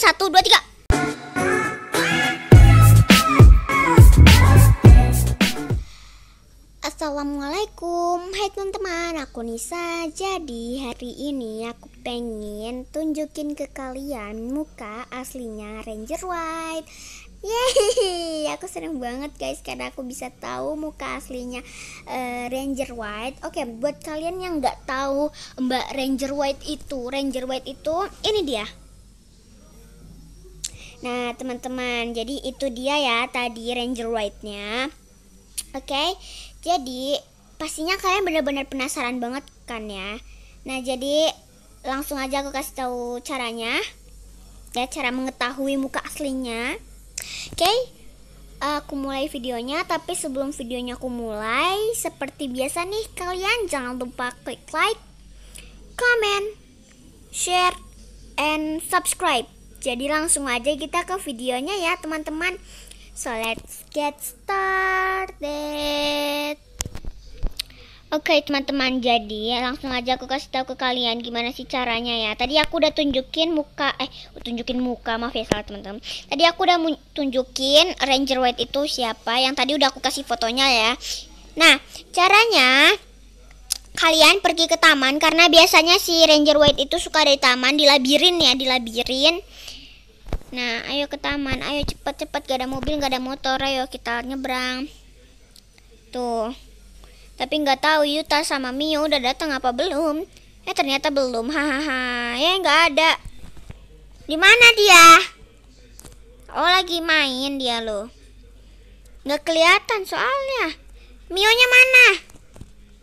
satu dua tiga Assalamualaikum Hai teman-teman aku Nisa Jadi hari ini aku pengen tunjukin ke kalian muka aslinya Ranger White Yeay, aku seneng banget guys karena aku bisa tahu muka aslinya uh, Ranger White. Oke, okay, buat kalian yang nggak tahu Mbak Ranger White itu, Ranger White itu ini dia. Nah teman-teman jadi itu dia ya tadi Ranger White-nya Oke okay? jadi pastinya kalian benar-benar penasaran banget kan ya Nah jadi langsung aja aku kasih tahu caranya Ya cara mengetahui muka aslinya Oke okay? aku mulai videonya tapi sebelum videonya aku mulai seperti biasa nih kalian jangan lupa klik like, comment, share, and subscribe jadi langsung aja kita ke videonya ya teman-teman. So let's get started. Oke okay, teman-teman, jadi langsung aja aku kasih tahu ke kalian gimana sih caranya ya. Tadi aku udah tunjukin muka eh tunjukin muka maaf ya salah teman-teman. Tadi aku udah tunjukin Ranger White itu siapa yang tadi udah aku kasih fotonya ya. Nah, caranya kalian pergi ke taman karena biasanya si Ranger White itu suka di taman di labirin ya, di labirin. Nah, ayo ke taman, ayo cepat-cepat gak ada mobil, gak ada motor, ayo kita nyebrang. Tuh. Tapi nggak tahu Yuta sama Mio udah datang apa belum. Eh ternyata belum. Hahaha. ya nggak ada. Di mana dia? Oh lagi main dia loh. Nggak kelihatan soalnya. Mio nya mana?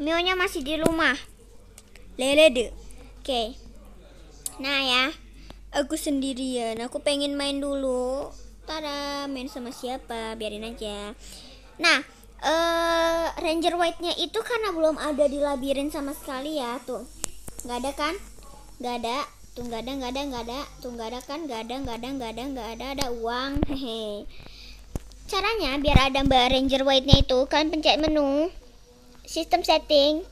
Mio nya masih di rumah. Lele deh. Oke. Okay. Nah ya. Aku sendirian, aku pengen main dulu. Tara, main sama siapa? Biarin aja. Nah, uh, Ranger White-nya itu karena belum ada di labirin sama sekali ya, tuh. Nggak ada kan? Nggak ada. Tuh nggak ada, nggak ada, nggak ada. Tuh nggak ada kan? Nggak ada, nggak ada, nggak ada, nggak ada. Ada uang. Hehe. Caranya biar ada Mbak Ranger White-nya itu, kalian pencet menu, sistem setting,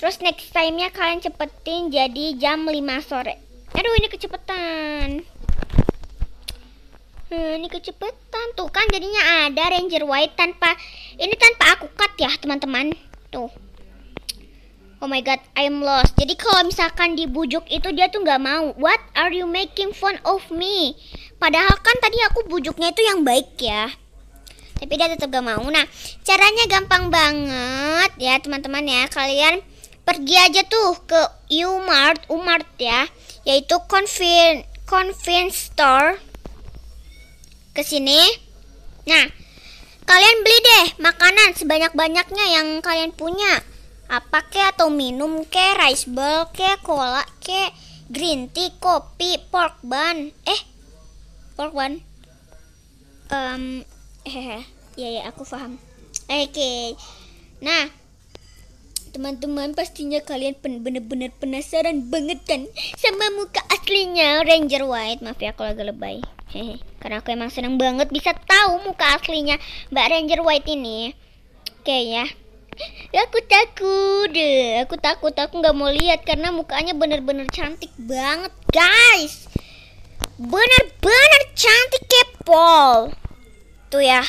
Terus next time-nya kalian cepetin jadi jam 5 sore aduh ini kecepatan eh, ini kecepatan tuh kan jadinya ada ranger white tanpa ini tanpa aku cut ya teman-teman tuh Oh my god, I'm lost. Jadi kalau misalkan dibujuk itu dia tuh nggak mau. What are you making fun of me? Padahal kan tadi aku bujuknya itu yang baik ya. Tapi dia tetap gak mau. Nah, caranya gampang banget ya teman-teman ya. Kalian pergi aja tuh ke Umart, Umart ya yaitu convenience store ke sini. Nah, kalian beli deh makanan sebanyak-banyaknya yang kalian punya. Apa kek atau minum ke rice ball ke cola ke green tea, kopi, pork bun. Eh, pork bun. Um, hehe. Ya ya, aku paham. Oke. Okay. Nah, Teman-teman pastinya kalian benar-benar penasaran banget kan Sama muka aslinya Ranger White Maaf ya kalau agak lebay Hehe. Karena aku emang seneng banget bisa tahu muka aslinya Mbak Ranger White ini Oke okay, ya Aku takut deh Aku takut aku gak mau lihat Karena mukanya bener-bener cantik banget guys Bener-bener cantik kepol Tuh ya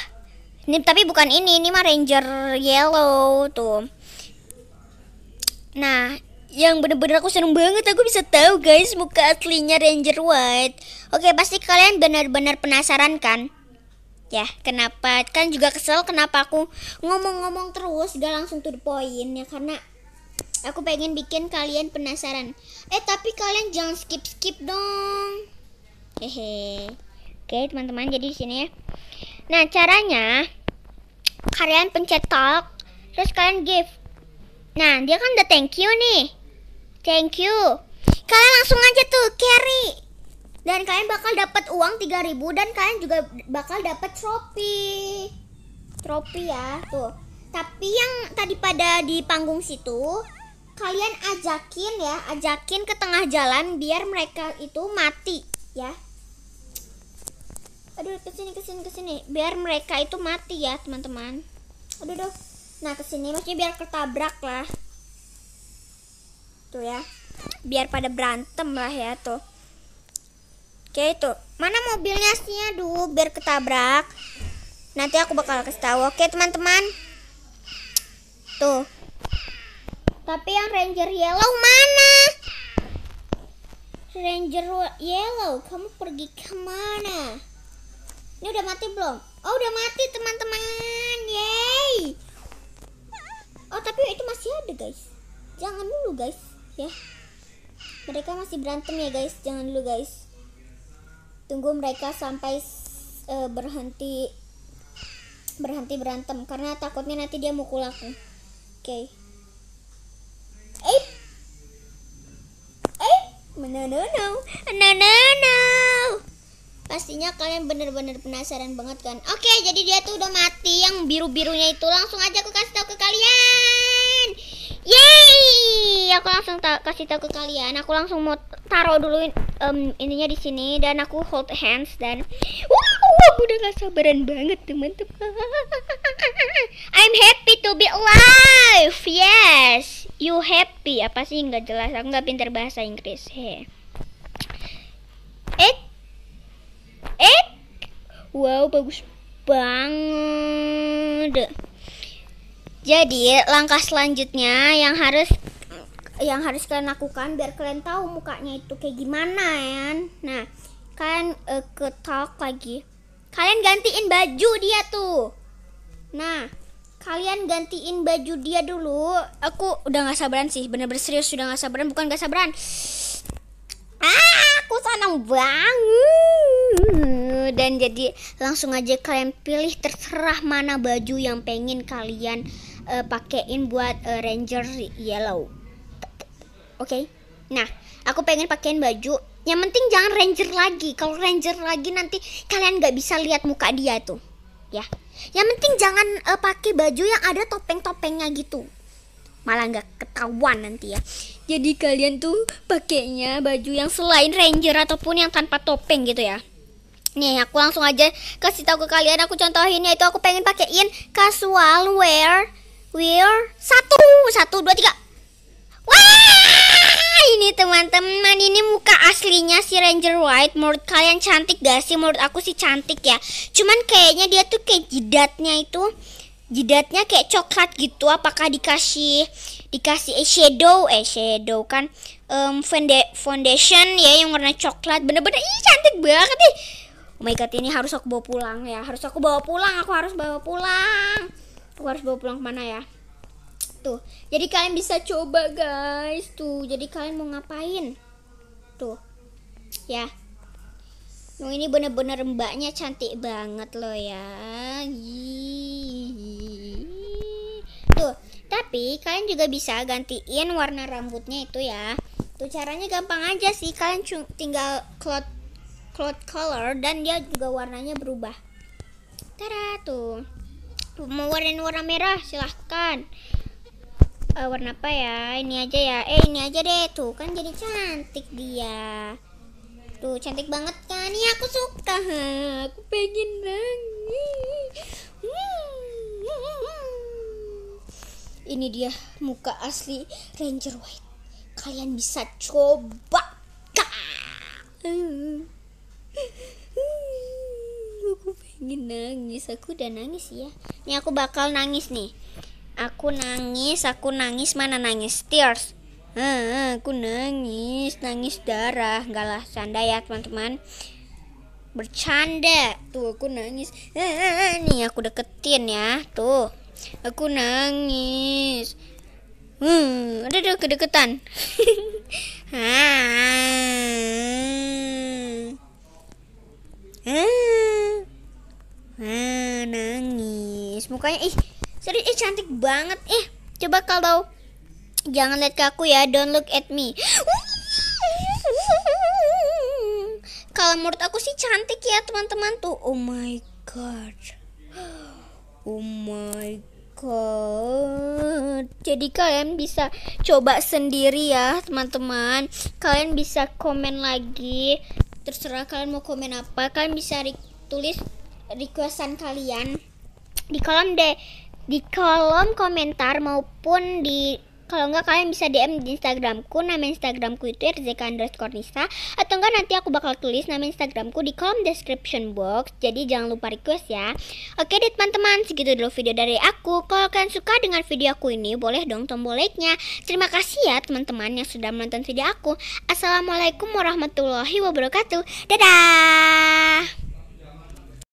ini tapi bukan ini, ini mah Ranger Yellow tuh. Nah, yang bener-bener aku seneng banget aku bisa tahu guys muka aslinya Ranger White. Oke, pasti kalian benar-benar penasaran kan? Ya, kenapa? Kan juga kesel kenapa aku ngomong-ngomong terus gak langsung to the point ya karena aku pengen bikin kalian penasaran. Eh, tapi kalian jangan skip-skip dong. Hehe. Oke, teman-teman, jadi di sini ya. Nah, caranya kalian pencet talk terus kalian give Nah, dia kan udah thank you nih. Thank you. Kalian langsung aja tuh carry. Dan kalian bakal dapat uang 3000 dan kalian juga bakal dapat trofi. Trofi ya, tuh. Tapi yang tadi pada di panggung situ, kalian ajakin ya, ajakin ke tengah jalan biar mereka itu mati, ya. Aduh, kesini kesini kesini, biar mereka itu mati ya, teman-teman. Aduh, aduh nah kesini maksudnya biar ketabrak lah tuh ya biar pada berantem lah ya tuh Oke itu mana mobilnya ya duh biar ketabrak nanti aku bakal kasih tau oke teman-teman tuh tapi yang ranger yellow mana ranger yellow kamu pergi kemana ini udah mati belum oh udah mati teman-teman tapi itu masih ada guys jangan dulu guys ya mereka masih berantem ya guys jangan dulu guys tunggu mereka sampai uh, berhenti berhenti berantem karena takutnya nanti dia mukul aku oke okay. eh eh no no no no no no pastinya kalian bener-bener penasaran banget kan oke okay, jadi dia tuh udah mati yang biru-birunya itu langsung aja aku kasih tahu ke kalian Yeay! Aku langsung ta kasih tahu ke kalian. Aku langsung mau taruh dulu um, ininya di sini dan aku hold hands dan wow, aku udah gak sabaran banget, teman-teman. I'm happy to be alive. Yes. You happy? Apa sih nggak jelas. Aku nggak pintar bahasa Inggris. He. Eh. Eh. Wow, bagus banget. Jadi langkah selanjutnya yang harus yang harus kalian lakukan biar kalian tahu mukanya itu kayak gimana ya. Nah, kan uh, ke talk lagi. Kalian gantiin baju dia tuh. Nah, kalian gantiin baju dia dulu. Aku udah nggak sabaran sih, bener-bener serius sudah nggak sabaran, bukan nggak sabaran. Ah, aku senang banget dan jadi langsung aja kalian pilih terserah mana baju yang pengen kalian uh, pakein buat uh, Ranger Yellow. Oke. Okay? Nah, aku pengen pakein baju yang penting jangan ranger lagi kalau ranger lagi nanti kalian nggak bisa lihat muka dia tuh ya yang penting jangan uh, pakai baju yang ada topeng-topengnya gitu malah nggak ketahuan nanti ya jadi kalian tuh pakainya baju yang selain ranger ataupun yang tanpa topeng gitu ya nih aku langsung aja kasih tahu ke kalian aku contohin yaitu aku pengen pakaiin casual wear Where satu satu dua tiga. Wah ini teman-teman ini muka aslinya si Ranger White. Menurut kalian cantik gak sih? Menurut aku sih cantik ya. Cuman kayaknya dia tuh kayak jidatnya itu jidatnya kayak coklat gitu. Apakah dikasih dikasih eh, shadow eh shadow kan um, foundation ya yang warna coklat. Bener-bener ini cantik banget nih. Oh my god ini harus aku bawa pulang ya Harus aku bawa pulang Aku harus bawa pulang aku harus bawa pulang kemana ya tuh jadi kalian bisa coba guys tuh jadi kalian mau ngapain tuh ya yang ini bener-bener mbaknya cantik banget loh ya tuh tapi kalian juga bisa gantiin warna rambutnya itu ya tuh caranya gampang aja sih kalian tinggal cloth cloth color dan dia juga warnanya berubah tara tuh mau warna warna merah silahkan uh, warna apa ya ini aja ya eh ini aja deh tuh kan jadi cantik dia tuh cantik banget kan ya aku suka ha, aku pengen nangis hmm. ini dia muka asli Ranger White kalian bisa coba hmm, aku pengen nangis aku udah nangis ya ini aku bakal nangis nih. Aku nangis, aku nangis, mana nangis? Tears. Ah, aku nangis, nangis darah. Enggak lah, canda ya teman-teman. Bercanda. Tuh aku nangis. nih aku deketin ya. Tuh. Aku nangis. Hmm, ada deh kedekatan. ah. hmm nah, nangis mukanya ih serius ih cantik banget eh coba kalau jangan lihat ke aku ya don't look at me kalau menurut aku sih cantik ya teman-teman tuh oh my god oh my god jadi kalian bisa coba sendiri ya teman-teman kalian bisa komen lagi terserah kalian mau komen apa kalian bisa tulis requestan kalian di kolom de di kolom komentar maupun di kalau enggak kalian bisa DM di Instagramku nama Instagramku itu rzk underscore nisa atau enggak nanti aku bakal tulis nama Instagramku di kolom description box jadi jangan lupa request ya oke deh teman-teman segitu dulu video dari aku kalau kalian suka dengan video aku ini boleh dong tombol like-nya terima kasih ya teman-teman yang sudah menonton video aku assalamualaikum warahmatullahi wabarakatuh dadah